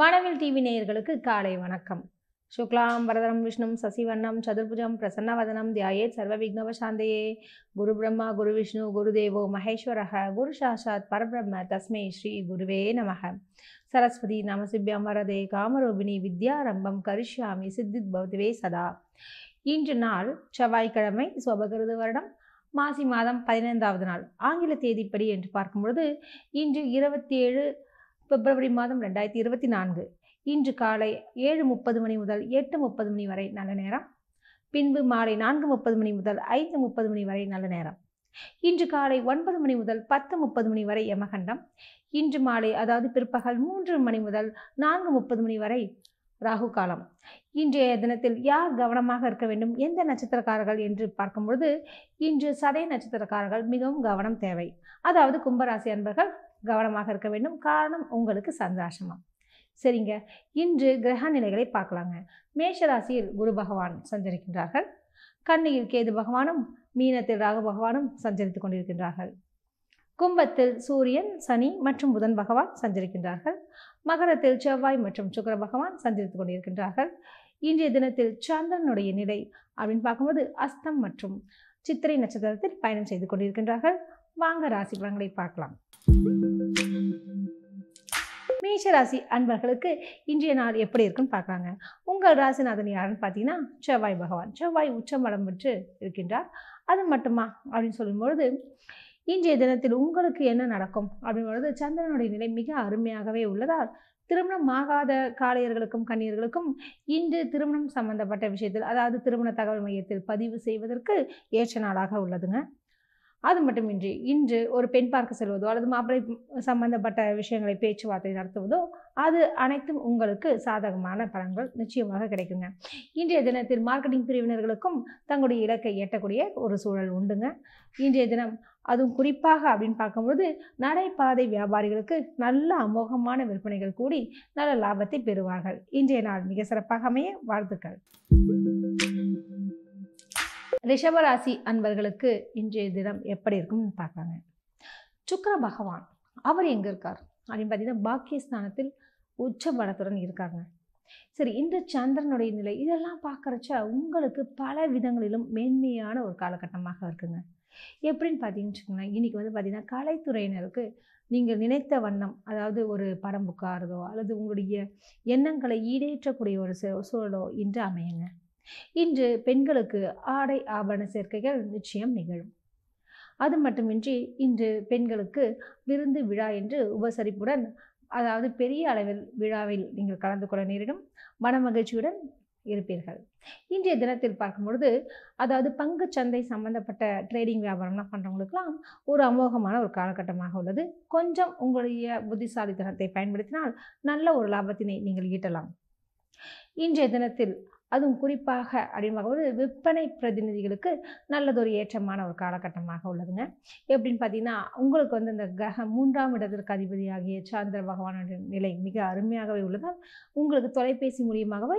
வானவில் டிவி நேயர்களுக்கு காலை வணக்கம் சுக்லாம் வரதரம் விஷ்ணும் சசிவண்ணம் சதுர்புஜம் பிரசன்னவதனம் தியாயேத் சர்வ விக்னவசாந்தையே குரு பிரம்மா குரு விஷ்ணு குருதேவோ மகேஸ்வரக குரு சாஷாத் பரபிரம்ம தஸ்மை ஸ்ரீ குருவே நமக சரஸ்வதி நமசிபியம் வரதே காமரூபிணி வித்யாரம்பம் கரிஷ்யாமி சித்தித் பவதிவே சதா இன்று நாள் செவ்வாய்க்கிழமை சுபகிருது வருடம் மாசி மாதம் பதினைந்தாவது நாள் ஆங்கில தேதிப்படி என்று பார்க்கும்பொழுது இன்று இருபத்தி ஏழு பிப்ரவரி மாதம் ரெண்டாயிரத்தி இருபத்தி நான்கு இன்று காலை ஏழு முப்பது மணி முதல் எட்டு முப்பது மணி வரை நல்ல நேரம் பின்பு மாலை நான்கு முப்பது மணி முதல் ஐந்து முப்பது மணி வரை நல்ல நேரம் இன்று காலை ஒன்பது மணி முதல் பத்து முப்பது மணி வரை யமகண்டம் இன்று மாலை அதாவது பிற்பகல் மூன்று மணி முதல் நான்கு முப்பது மணி வரை ராகு காலம் இன்றைய தினத்தில் யார் கவனமாக இருக்க வேண்டும் எந்த நட்சத்திரக்காரர்கள் என்று பார்க்கும்பொழுது இன்று சதய நட்சத்திரக்காரர்கள் மிகவும் கவனம் தேவை அதாவது கும்பராசி அன்பர்கள் கவனமாக இருக்க வேண்டும் காரணம் உங்களுக்கு சந்திராசமம் சரிங்க இன்று கிரக நிலைகளை பார்க்கலாங்க மேஷராசியில் குரு பகவான் சஞ்சரிக்கின்றார்கள் கண்ணியில் கேது பகவானும் மீனத்தில் ராகு பகவானும் சஞ்சரித்து கொண்டிருக்கின்றார்கள் கும்பத்தில் சூரியன் சனி மற்றும் புதன் பகவான் சஞ்சரிக்கின்றார்கள் மகரத்தில் செவ்வாய் மற்றும் சுக்கர பகவான் சஞ்சரித்துக் கொண்டிருக்கின்றார்கள் இன்றைய தினத்தில் சந்திரனுடைய நிலை அப்படின்னு பார்க்கும்போது அஸ்தம் மற்றும் சித்திரை நட்சத்திரத்தில் பயணம் செய்து கொண்டிருக்கின்றார்கள் வாங்க ராசி பலன்களை பார்க்கலாம் மேஷ ராசி அன்பர்களுக்கு இன்றைய நாள் எப்படி இருக்குன்னு பார்க்குறாங்க உங்கள் ராசிநாதன் யாருன்னு பார்த்தீங்கன்னா செவ்வாய் பகவான் செவ்வாய் உச்சம் வளம் பெற்று இருக்கின்றார் அது மட்டுமா அப்படின்னு சொல்லும்பொழுது இன்றைய தினத்தில் உங்களுக்கு என்ன நடக்கும் அப்படிங்கிறது சந்திரனுடைய நிலை மிக அருமையாகவே உள்ளதால் திருமணம் ஆகாத காளையர்களுக்கும் கன்னியர்களுக்கும் இன்று திருமணம் சம்பந்தப்பட்ட விஷயத்தில் அதாவது திருமண தகவல் மையத்தில் பதிவு செய்வதற்கு ஏற்ற நாளாக உள்ளதுங்க அது மட்டுமின்றி இன்று ஒரு பெண் பார்க்க செல்வதோ அல்லது மாப்பிள்ளை சம்பந்தப்பட்ட விஷயங்களை பேச்சுவார்த்தை நடத்துவதோ அது அனைத்தும் உங்களுக்கு சாதகமான பலன்கள் நிச்சயமாக கிடைக்குங்க இன்றைய தினத்தில் மார்க்கெட்டிங் பிரிவினர்களுக்கும் தங்களுடைய இலக்கை எட்டக்கூடிய ஒரு சூழல் உண்டுங்க இன்றைய தினம் அதுவும் குறிப்பாக அப்படின்னு பார்க்கும்பொழுது நடைபாதை வியாபாரிகளுக்கு நல்ல அமோகமான விற்பனைகள் கூடி நல்ல லாபத்தை பெறுவார்கள் இன்றைய நாள் மிக சிறப்பாக அமைய வாழ்த்துக்கள் ரிஷபராசி அன்பர்களுக்கு இன்றைய தினம் எப்படி இருக்கும்னு பார்க்காங்க சுக்கர பகவான் அவர் எங்கே இருக்கார் அப்படின்னு பார்த்தீங்கன்னா பாக்கியஸ்தானத்தில் உச்ச பலத்துடன் இருக்காங்க சரி இந்த சந்திரனுடைய நிலை இதெல்லாம் பார்க்குறச்ச உங்களுக்கு பல விதங்களிலும் மேன்மையான ஒரு காலகட்டமாக இருக்குங்க எப்படின்னு பார்த்தீங்கன்னு இன்றைக்கி வந்து பார்த்திங்கன்னா கலைத்துறையினருக்கு நீங்கள் நினைத்த வண்ணம் அதாவது ஒரு படம் புக்காகிறதோ அல்லது உங்களுடைய எண்ணங்களை ஈடேற்றக்கூடிய ஒரு சூழலோ இன்று அமையுங்க இன்று பெண்களுக்கு ஆடை ஆபரண சேர்க்கைகள் நிச்சயம் நிகழும் அது மட்டுமின்றி இன்று பெண்களுக்கு விருந்து விழா என்று உபசரிப்புடன் அதாவது பெரிய அளவில் விழாவில் நீங்கள் கலந்து கொள்ள நேரிடும் மனமகிழ்ச்சியுடன் இருப்பீர்கள் இன்றைய தினத்தில் பார்க்கும்பொழுது அதாவது பங்கு சந்தை சம்பந்தப்பட்ட ட்ரேடிங் வியாபாரம்லாம் பண்ணுறவங்களுக்கெல்லாம் ஒரு அமோகமான ஒரு காலகட்டமாக உள்ளது கொஞ்சம் உங்களுடைய புத்திசாலித்தனத்தை பயன்படுத்தினால் நல்ல ஒரு லாபத்தினை நீங்கள் ஈட்டலாம் இன்றைய தினத்தில் அதுவும் குறிப்பாக போது விற்பனை பிரதிநிதிகளுக்கு நல்லதொரு ஏற்றமான ஒரு காலகட்டமாக உள்ளதுங்க எப்படின்னு பார்த்தீங்கன்னா உங்களுக்கு வந்து இந்த கிரக மூன்றாம் இடத்திற்கு அதிபதியாகிய சாந்திர பகவானுடைய நிலை மிக அருமையாகவே உள்ளதால் உங்களுக்கு தொலைபேசி மூலியமாகவே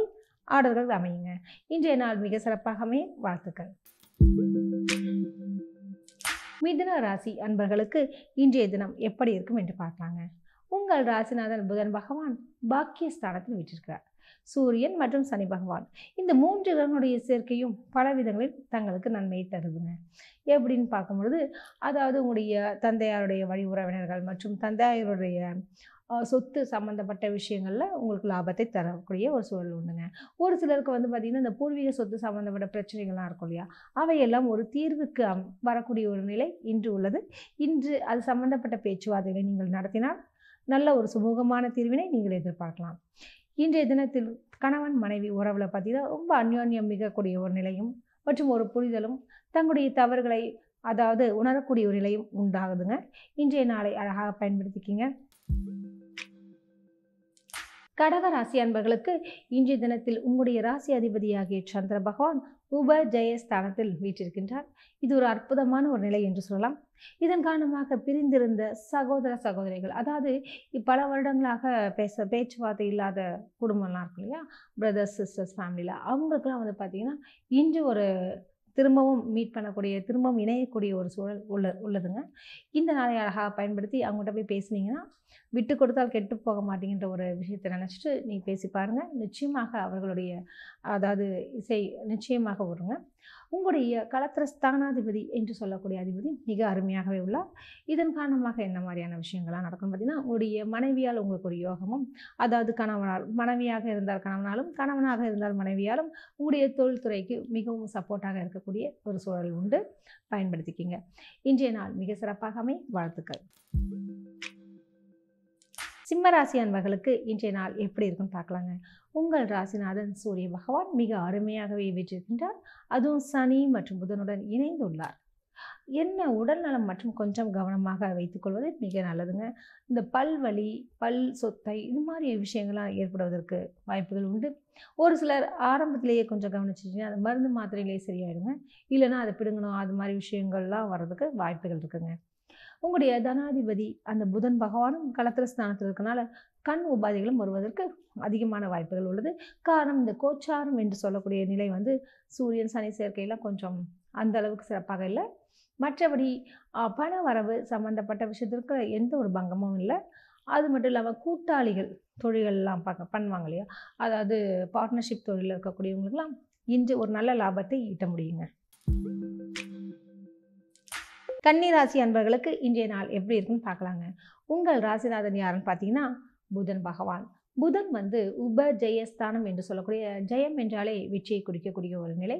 ஆர்டர்கள் அமையுங்க இன்றைய நாள் மிக சிறப்பாகவே வாழ்த்துக்கள் மிதுன ராசி அன்பர்களுக்கு இன்றைய தினம் எப்படி இருக்கும் என்று பார்க்கலாங்க உங்கள் ராசிநாதன் புதன் பகவான் பாக்கியஸ்தானத்தில் விட்டிருக்கிறார் சூரியன் மற்றும் சனி பகவான் இந்த மூன்று கிரகங்களுடைய சேர்க்கையும் பல விதங்களில் தங்களுக்கு நன்மையை தருதுங்க எப்படின்னு பார்க்கும்பொழுது அதாவது உங்களுடைய தந்தையாருடைய வழி உறவினர்கள் மற்றும் தந்தையாருடைய சொத்து சம்மந்தப்பட்ட விஷயங்களில் உங்களுக்கு லாபத்தை தரக்கூடிய ஒரு சூழல் உண்டுங்க ஒரு சிலருக்கு வந்து பார்த்திங்கன்னா இந்த பூர்வீக சொத்து சம்மந்தப்பட்ட பிரச்சனைகள்லாம் இருக்கும் இல்லையா அவையெல்லாம் ஒரு தீர்வுக்கு வரக்கூடிய ஒரு நிலை இன்று உள்ளது இன்று அது சம்மந்தப்பட்ட பேச்சுவார்த்தைகளை நீங்கள் நடத்தினால் நல்ல ஒரு சுமூகமான தீர்வினை நீங்கள் எதிர்பார்க்கலாம் இன்றைய தினத்தில் கணவன் மனைவி உறவில் பார்த்தீங்கன்னா ரொம்ப அந்யோன்யம் மிகக்கூடிய ஒரு நிலையும் மற்றும் ஒரு புரிதலும் தங்களுடைய தவறுகளை அதாவது உணரக்கூடிய ஒரு நிலையும் உண்டாகுதுங்க இன்றைய நாளை அழகாக பயன்படுத்திக்கிங்க கடக ராசி அன்பர்களுக்கு இன்றைய தினத்தில் உங்களுடைய ராசி அதிபதியாகிய சந்திர பகவான் உப ஜெயஸ்தானத்தில் வீற்றிருக்கின்றார் இது ஒரு அற்புதமான ஒரு நிலை என்று சொல்லலாம் இதன் காரணமாக பிரிந்திருந்த சகோதர சகோதரிகள் அதாவது பல வருடங்களாக பேச பேச்சுவார்த்தை இல்லாத குடும்பம்லாம் இருக்கும் இல்லையா பிரதர்ஸ் சிஸ்டர்ஸ் ஃபேமிலியில் அவங்களுக்குலாம் வந்து பார்த்திங்கன்னா இன்று ஒரு திரும்பவும் மீட் பண்ணக்கூடிய திரும்பவும் இணையக்கூடிய ஒரு சூழல் உள்ள உள்ளதுங்க இந்த நாளை அழகாக பயன்படுத்தி அவங்கள்ட்ட போய் பேசுனீங்கன்னா விட்டு கொடுத்தால் கெட்டு போக மாட்டேங்கிற ஒரு விஷயத்தை நினச்சிட்டு நீ பேசி பாருங்கள் நிச்சயமாக அவர்களுடைய அதாவது இசை நிச்சயமாக வருங்க உங்களுடைய களத்திர ஸ்தானாதிபதி என்று சொல்லக்கூடிய அதிபதி மிக அருமையாகவே உள்ளார் இதன் காரணமாக என்ன மாதிரியான விஷயங்கள்லாம் நடக்கும் பார்த்தீங்கன்னா உங்களுடைய மனைவியால் உங்களுக்கு ஒரு யோகமும் அதாவது கணவனால் மனைவியாக இருந்தால் கணவனாலும் கணவனாக இருந்தால் மனைவியாலும் உங்களுடைய தொழில்துறைக்கு மிகவும் சப்போர்ட்டாக இருக்கக்கூடிய ஒரு சூழல் உண்டு பயன்படுத்திக்கிங்க இன்றைய நாள் மிக சிறப்பாகவே வாழ்த்துக்கள் சிம்ம ராசி அன்பர்களுக்கு இன்றைய நாள் எப்படி இருக்குன்னு பார்க்கலாங்க உங்கள் ராசிநாதன் சூரிய பகவான் மிக அருமையாகவே வீற்றிருக்கின்றார் அதுவும் சனி மற்றும் புதனுடன் இணைந்துள்ளார் என்ன உடல்நலம் மற்றும் கொஞ்சம் கவனமாக வைத்துக்கொள்வது மிக நல்லதுங்க இந்த பல் வலி பல் சொத்தை இது மாதிரி விஷயங்கள்லாம் ஏற்படுவதற்கு வாய்ப்புகள் உண்டு ஒரு சிலர் ஆரம்பத்திலேயே கொஞ்சம் கவனிச்சிட்டிங்கன்னா அது மருந்து மாத்திரையிலேயே சரியாயிடுங்க இல்லைனா அதை பிடுங்கணும் அது மாதிரி விஷயங்கள்லாம் வர்றதுக்கு வாய்ப்புகள் இருக்குங்க உங்களுடைய தனாதிபதி அந்த புதன் பகவானும் களத்திர ஸ்தானத்தில் இருக்கனால கண் உபாதைகளும் வருவதற்கு அதிகமான வாய்ப்புகள் உள்ளது காரணம் இந்த கோச்சாரம் என்று சொல்லக்கூடிய நிலை வந்து சூரியன் சனி சேர்க்கையெல்லாம் கொஞ்சம் அந்த அளவுக்கு சிறப்பாக இல்லை மற்றபடி பண வரவு சம்மந்தப்பட்ட விஷயத்திற்கு எந்த ஒரு பங்கமும் இல்லை அது மட்டும் இல்லாமல் கூட்டாளிகள் தொழில்கள்லாம் பார்க்க பண்ணுவாங்க இல்லையா அதாவது பார்ட்னர்ஷிப் தொழிலில் இருக்கக்கூடியவங்களுக்கெல்லாம் இன்று ஒரு நல்ல லாபத்தை ஈட்ட முடியுங்க ராசி அன்பர்களுக்கு இன்றைய நாள் எப்படி இருக்குன்னு பார்க்கலாங்க உங்கள் ராசிநாதன் யாருன்னு பார்த்தீங்கன்னா புதன் பகவான் புதன் வந்து உப ஜெயஸ்தானம் என்று சொல்லக்கூடிய ஜெயம் என்றாலே வெற்றியை குறிக்கக்கூடிய ஒரு நிலை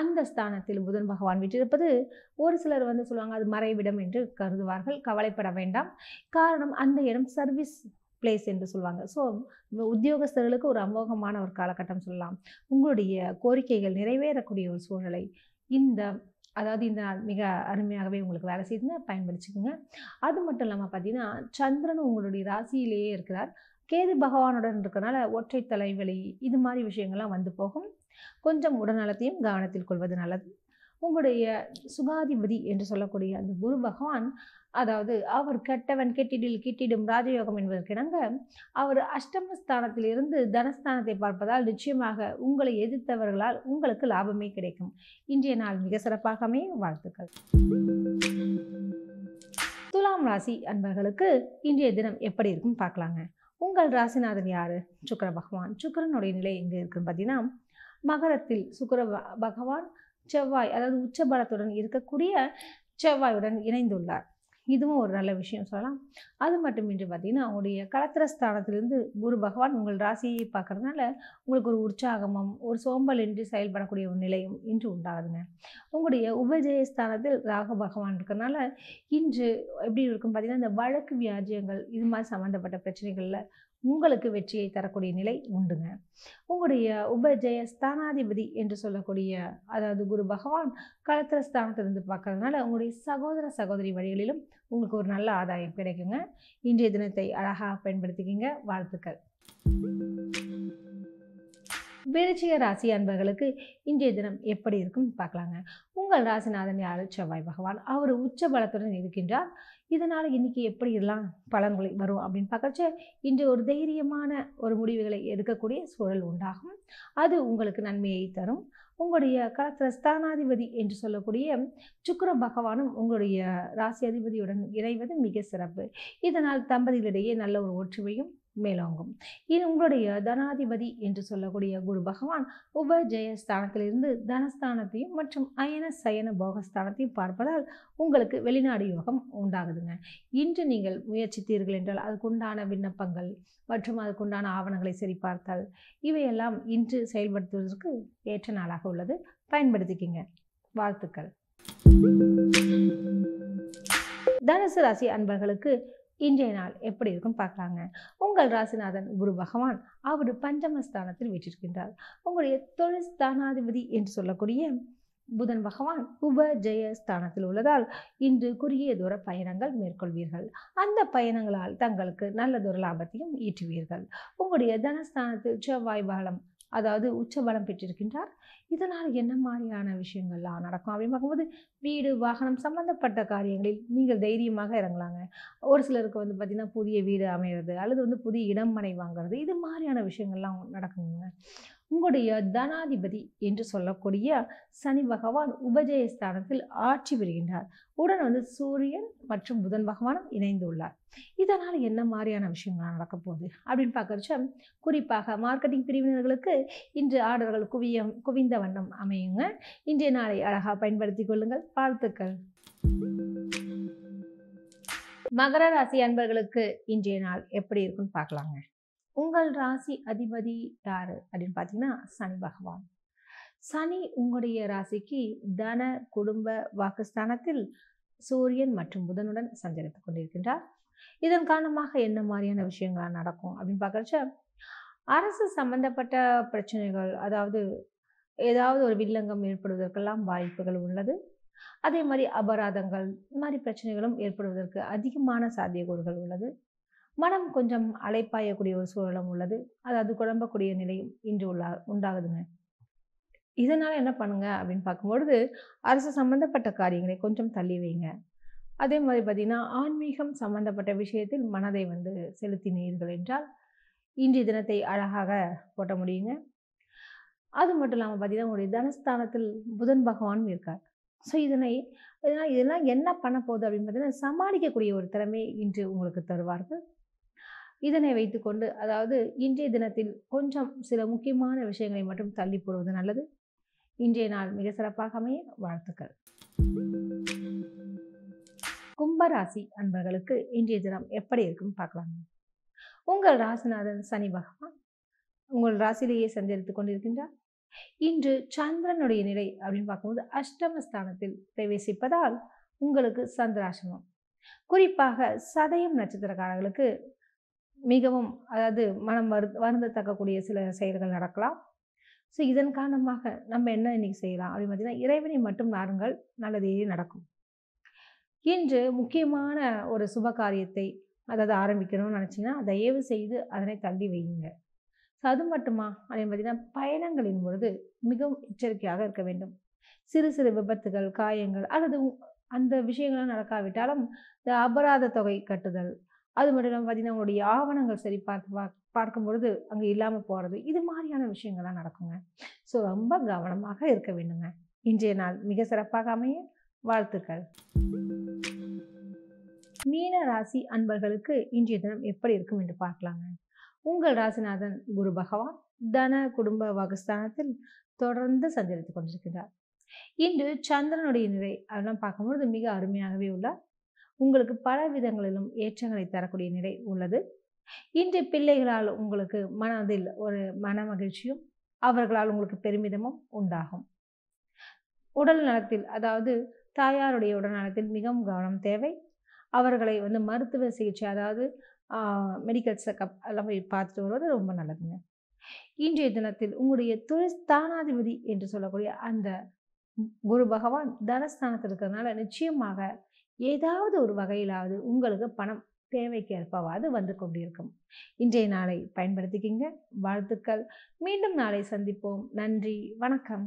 அந்த ஸ்தானத்தில் புதன் பகவான் வெற்றிருப்பது ஒரு சிலர் வந்து சொல்லுவாங்க அது மறைவிடம் என்று கருதுவார்கள் கவலைப்பட வேண்டாம் காரணம் அந்த இடம் சர்வீஸ் பிளேஸ் என்று சொல்லுவாங்க ஸோ உத்தியோகஸ்தர்களுக்கு ஒரு அமோகமான ஒரு காலகட்டம் சொல்லலாம் உங்களுடைய கோரிக்கைகள் நிறைவேறக்கூடிய ஒரு சூழ்நிலை இந்த அதாவது இந்த நாள் மிக அருமையாகவே உங்களுக்கு வேலை செய்துங்க பயன்படுத்திக்கோங்க அது மட்டும் இல்லாமல் பார்த்தீங்கன்னா சந்திரன் உங்களுடைய ராசியிலேயே இருக்கிறார் கேது பகவானுடன் இருக்கிறனால ஒற்றை தலைவலி இது மாதிரி விஷயங்கள்லாம் வந்து போகும் கொஞ்சம் உடல்நலத்தையும் கவனத்தில் கொள்வது நல்லது உங்களுடைய சுகாதிபதி என்று சொல்லக்கூடிய அந்த குரு பகவான் அதாவது அவர் கெட்டவன் கெட்டிடில் கிட்டிடும் ராஜயோகம் என்பதற்கிணங்க அவர் அஷ்டமஸ்தானத்திலிருந்து தனஸ்தானத்தை பார்ப்பதால் நிச்சயமாக உங்களை எதிர்த்தவர்களால் உங்களுக்கு லாபமே கிடைக்கும் இன்றைய நாள் மிக சிறப்பாகவே வாழ்த்துக்கள் துலாம் ராசி அன்பர்களுக்கு இன்றைய தினம் எப்படி இருக்கும் பார்க்கலாங்க உங்கள் ராசிநாதன் யார் சுக்கர பகவான் சுக்கரனுடைய நிலை எங்கே இருக்குன்னு பார்த்தீங்கன்னா மகரத்தில் சுக்கர பகவான் செவ்வாய் அதாவது உச்சபலத்துடன் இருக்கக்கூடிய செவ்வாயுடன் இணைந்துள்ளார் இதுவும் ஒரு நல்ல விஷயம் சொல்லலாம் அது மட்டுமின்றி பார்த்தீங்கன்னா அவங்களுடைய கலத்திர ஸ்தானத்திலிருந்து குரு பகவான் உங்கள் ராசியை பார்க்குறதுனால உங்களுக்கு ஒரு உற்சாகமும் ஒரு சோம்பல் இன்றி செயல்படக்கூடிய ஒரு நிலையும் இன்று உண்டாகுதுங்க உங்களுடைய உபஜய ஸ்தானத்தில் ராக பகவான் இருக்கிறனால இன்று எப்படி இருக்கும் பார்த்தீங்கன்னா இந்த வழக்கு வியாஜியங்கள் இது மாதிரி சம்மந்தப்பட்ட பிரச்சனைகளில் உங்களுக்கு வெற்றியை தரக்கூடிய நிலை உண்டுங்க உங்களுடைய உபஜய ஸ்தானாதிபதி என்று சொல்லக்கூடிய அதாவது குரு பகவான் களத்திர ஸ்தானத்திலிருந்து பார்க்கறதுனால உங்களுடைய சகோதர சகோதரி வழிகளிலும் உங்களுக்கு ஒரு நல்ல ஆதாயம் கிடைக்குங்க இன்றைய தினத்தை அழகாக பயன்படுத்திக்கிங்க வாழ்த்துக்கள் விருச்சிக ராசி அன்பர்களுக்கு இன்றைய தினம் எப்படி இருக்கும் பார்க்கலாங்க உங்கள் ராசிநாதன் யார் செவ்வாய் பகவான் அவர் உச்ச பலத்துடன் இருக்கின்றார் இதனால் இன்றைக்கி எப்படி எல்லாம் பலன்களை வரும் அப்படின்னு பார்க்கறச்ச இன்று ஒரு தைரியமான ஒரு முடிவுகளை எடுக்கக்கூடிய சூழல் உண்டாகும் அது உங்களுக்கு நன்மையை தரும் உங்களுடைய கலத்திர ஸ்தானாதிபதி என்று சொல்லக்கூடிய சுக்கர பகவானும் உங்களுடைய ராசி அதிபதியுடன் இணைவது மிக சிறப்பு இதனால் தம்பதிகளிடையே நல்ல ஒரு ஒற்றுமையும் மேலோங்கும் இது உங்களுடைய தனாதிபதி என்று சொல்லக்கூடிய குரு பகவான் உபஜயஸ்தானத்திலிருந்து தனஸ்தானத்தையும் மற்றும் அயன சயன போகஸ்தானத்தையும் பார்ப்பதால் உங்களுக்கு வெளிநாடு யோகம் உண்டாகுதுங்க இன்று நீங்கள் முயற்சித்தீர்கள் என்றால் அதுக்குண்டான விண்ணப்பங்கள் மற்றும் அதுக்குண்டான ஆவணங்களை சரிபார்த்தல் இவையெல்லாம் இன்று செயல்படுத்துவதற்கு ஏற்ற நாளாக உள்ளது பயன்படுத்திக்கிங்க வாழ்த்துக்கள் தனுசு ராசி அன்பர்களுக்கு இன்றைய நாள் எப்படி இருக்கும் பார்க்கலாங்க உங்கள் ராசிநாதன் குரு பகவான் அவர் பஞ்சமஸ்தானத்தில் வீற்றிருக்கின்றார் உங்களுடைய தொழில் ஸ்தானாதிபதி என்று சொல்லக்கூடிய புதன் பகவான் உப ஜெய ஸ்தானத்தில் உள்ளதால் இன்று குறுகிய தூர பயணங்கள் மேற்கொள்வீர்கள் அந்த பயணங்களால் தங்களுக்கு நல்லதொரு லாபத்தையும் ஈட்டுவீர்கள் உங்களுடைய தனஸ்தானத்தில் செவ்வாய் பாலம் அதாவது உச்ச பலம் பெற்றிருக்கின்றார் இதனால் என்ன மாதிரியான விஷயங்கள்லாம் நடக்கும் அப்படின்னு பார்க்கும்போது வீடு வாகனம் சம்மந்தப்பட்ட காரியங்களில் நீங்கள் தைரியமாக இறங்கலாங்க ஒரு சிலருக்கு வந்து பார்த்திங்கன்னா புதிய வீடு அமையிறது அல்லது வந்து புதிய இடம் மனை வாங்குறது இது மாதிரியான விஷயங்கள்லாம் நடக்குங்க உங்களுடைய தனாதிபதி என்று சொல்லக்கூடிய சனி பகவான் உபஜயஸ்தானத்தில் ஆட்சி பெறுகின்றார் உடன் வந்து சூரியன் மற்றும் புதன் பகவானும் இணைந்துள்ளார் இதனால் என்ன மாதிரியான விஷயங்கள் நடக்க போகுது அப்படின்னு பார்க்குறச்ச குறிப்பாக மார்க்கெட்டிங் பிரிவினர்களுக்கு இன்று ஆர்டர்கள் குவியம் குவிந்த வண்ணம் அமையுங்க இன்றைய நாளை அழகாக பயன்படுத்தி கொள்ளுங்கள் வாழ்த்துக்கள் மகர ராசி அன்பர்களுக்கு இன்றைய நாள் எப்படி இருக்குன்னு பார்க்கலாங்க உங்கள் ராசி அதிபதி யாரு அப்படின்னு பார்த்தீங்கன்னா சனி பகவான் சனி உங்களுடைய ராசிக்கு தன குடும்ப வாக்குஸ்தானத்தில் சூரியன் மற்றும் புதனுடன் சஞ்சரித்துக் கொண்டிருக்கின்றார் இதன் காரணமாக என்ன மாதிரியான விஷயங்கள் நடக்கும் அப்படின்னு பார்க்குறச்ச அரசு சம்பந்தப்பட்ட பிரச்சனைகள் அதாவது ஏதாவது ஒரு வில்லங்கம் ஏற்படுவதற்கெல்லாம் வாய்ப்புகள் உள்ளது அதே மாதிரி அபராதங்கள் இந்த மாதிரி பிரச்சனைகளும் ஏற்படுவதற்கு அதிகமான சாத்தியக்கூறுகள் உள்ளது மனம் கொஞ்சம் அலைப்பாயக்கூடிய ஒரு சூழலும் உள்ளது அது அது குழம்பக்கூடிய நிலையும் இன்று உள்ள உண்டாகுதுங்க இதனால் என்ன பண்ணுங்க அப்படின்னு பார்க்கும்பொழுது அரசு சம்மந்தப்பட்ட காரியங்களை கொஞ்சம் தள்ளி வைங்க அதே மாதிரி பார்த்திங்கன்னா ஆன்மீகம் சம்மந்தப்பட்ட விஷயத்தில் மனதை வந்து செலுத்தினீர்கள் என்றால் இன்றைய தினத்தை அழகாக போட்ட முடியுங்க அது மட்டும் இல்லாமல் பார்த்தீங்கன்னா உங்களுடைய தனஸ்தானத்தில் புதன் பகவானும் இருக்கார் ஸோ இதனை இதனால் இதெல்லாம் என்ன பண்ண போகுது அப்படின்னு பார்த்தீங்கன்னா சமாளிக்கக்கூடிய ஒரு திறமை இன்று உங்களுக்கு தருவார்கள் இதனை வைத்துக்கொண்டு அதாவது இன்றைய தினத்தில் கொஞ்சம் சில முக்கியமான விஷயங்களை மட்டும் தள்ளி போடுவது நல்லது இன்றைய நாள் மிக சிறப்பாக அமைய வாழ்த்துக்கள் கும்பராசி அன்பர்களுக்கு இன்றைய தினம் எப்படி இருக்கும் பார்க்கலாம் உங்கள் ராசிநாதன் சனி பகவான் உங்கள் ராசிலேயே சஞ்சரித்துக் கொண்டிருக்கின்றார் இன்று சந்திரனுடைய நிலை அப்படின்னு பார்க்கும்போது அஷ்டமஸ்தானத்தில் பிரவேசிப்பதால் உங்களுக்கு சந்திராசிரமம் குறிப்பாக சதயம் நட்சத்திரக்காரர்களுக்கு மிகவும் அதாவது மனம் வரு வருந்தத்தக்கக்கூடிய சில செயல்கள் நடக்கலாம் ஸோ இதன் காரணமாக நம்ம என்ன இன்னைக்கு செய்யலாம் அப்படின்னு பார்த்தீங்கன்னா இறைவனை மட்டும் நாருங்கள் நல்லதே நடக்கும் இன்று முக்கியமான ஒரு சுப காரியத்தை அதாவது ஆரம்பிக்கணும்னு நினச்சிங்கன்னா தயவு செய்து அதனை தள்ளி வையுங்க ஸோ அது மட்டுமா அதே பார்த்தீங்கன்னா பயணங்களின் பொழுது மிகவும் எச்சரிக்கையாக இருக்க வேண்டும் சிறு சிறு விபத்துகள் காயங்கள் அல்லது அந்த விஷயங்கள்லாம் நடக்காவிட்டாலும் இந்த அபராத தொகை கட்டுதல் அது மட்டும் இல்லாமல் பார்த்தீங்கன்னா அவங்களுடைய ஆவணங்கள் சரி பார்த்து பார்க்கும்பொழுது அங்கே இல்லாமல் போகிறது இது மாதிரியான விஷயங்கள்லாம் நடக்குங்க ஸோ ரொம்ப கவனமாக இருக்க வேண்டுங்க இன்றைய நாள் மிக சிறப்பாக அமைய வாழ்த்துக்கள் மீன ராசி அன்பர்களுக்கு இன்றைய தினம் எப்படி இருக்கும் என்று பார்க்கலாங்க உங்கள் ராசிநாதன் குரு பகவான் தன குடும்ப வகஸ்தானத்தில் தொடர்ந்து சஞ்சரித்து கொண்டிருக்கிறார் இன்று சந்திரனுடைய நிலை அதெல்லாம் பார்க்கும்பொழுது மிக அருமையாகவே உள்ளார் உங்களுக்கு பல விதங்களிலும் ஏற்றங்களை தரக்கூடிய நிலை உள்ளது இன்று பிள்ளைகளால் உங்களுக்கு மனதில் ஒரு மன மகிழ்ச்சியும் அவர்களால் உங்களுக்கு பெருமிதமும் உண்டாகும் உடல் நலத்தில் அதாவது தாயாருடைய உடல் நலத்தில் மிகவும் கவனம் தேவை அவர்களை வந்து மருத்துவ சிகிச்சை அதாவது மெடிக்கல் செக்கப் எல்லாம் போய் பார்த்துட்டு வருவது ரொம்ப நல்லதுங்க இன்றைய தினத்தில் உங்களுடைய தொழில் ஸ்தானாதிபதி என்று சொல்லக்கூடிய அந்த குரு பகவான் தனஸ்தானத்தில் இருக்கிறதுனால நிச்சயமாக ஏதாவது ஒரு வகையிலாவது உங்களுக்கு பணம் தேவைக்கு ஏற்பவாது வந்து கொண்டிருக்கும் இன்றைய நாளை பயன்படுத்திக்கிங்க வாழ்த்துக்கள் மீண்டும் நாளை சந்திப்போம் நன்றி வணக்கம்